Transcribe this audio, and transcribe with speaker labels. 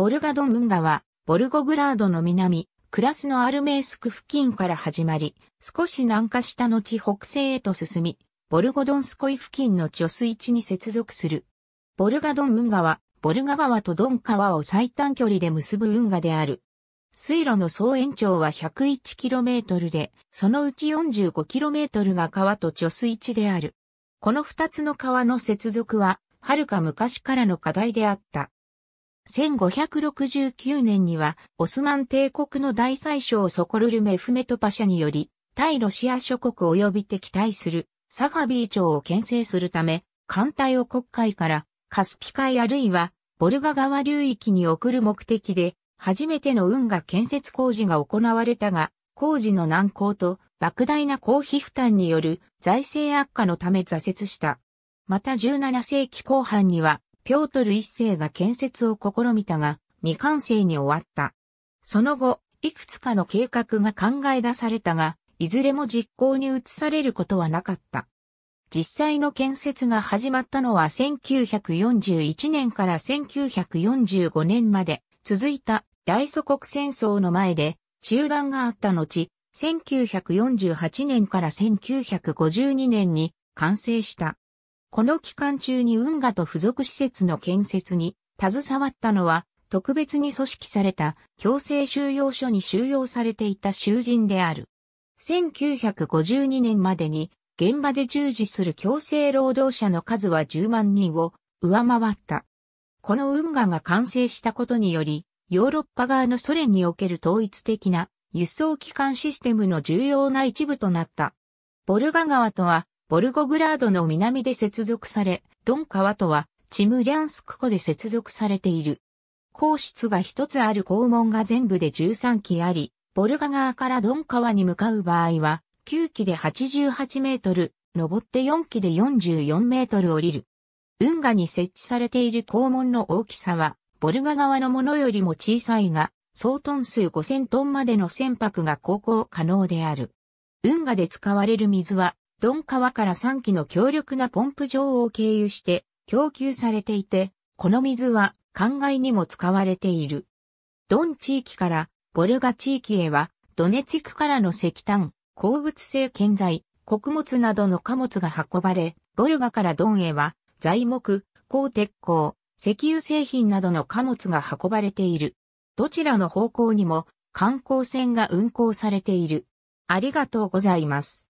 Speaker 1: ボルガドン運河は、ボルゴグラードの南、クラスのアルメースク付近から始まり、少し南下した後北西へと進み、ボルゴドンスコイ付近の貯水池に接続する。ボルガドン運河は、ボルガ川とドン川を最短距離で結ぶ運河である。水路の総延長は 101km で、そのうち 45km が川と貯水池である。この二つの川の接続は、はるか昔からの課題であった。1569年には、オスマン帝国の大宰相ソコルルメフメトパシャにより、対ロシア諸国及び敵対するサファビー朝を牽制するため、艦隊を国会からカスピ海あるいはボルガ川流域に送る目的で、初めての運河建設工事が行われたが、工事の難航と莫大な公費負担による財政悪化のため挫折した。また17世紀後半にはピョートル一世が建設を試みたが、未完成に終わった。その後、いくつかの計画が考え出されたが、いずれも実行に移されることはなかった。実際の建設が始まったのは1941年から1945年まで続いた大祖国戦争の前で中断があった後、1948年から1952年に完成した。この期間中に運河と付属施設の建設に携わったのは、特別に組織された強制収容所に収容されていた囚人である。1952年までに現場で従事する強制労働者の数は10万人を上回った。この運河が完成したことにより、ヨーロッパ側のソ連における統一的な輸送機関システムの重要な一部となった。ボルガ川とはボルゴグラードの南で接続され、ドン川とは、チムリャンスク湖で接続されている。皇室が一つある校門が全部で13基あり、ボルガ川からドン川に向かう場合は、9基で88メートル、登って4基で44メートル降りる。運河に設置されている校門の大きさは、ボルガ川のものよりも小さいが、総トン数5000トンまでの船舶が航行可能である。運河で使われる水は、ドン川から3基の強力なポンプ場を経由して供給されていて、この水は灌漑にも使われている。ドン地域からボルガ地域へは、ドネチクからの石炭、鉱物性建材、穀物などの貨物が運ばれ、ボルガからドンへは、材木、鋼鉄鋼、石油製品などの貨物が運ばれている。どちらの方向にも観光船が運航されている。ありがとうございます。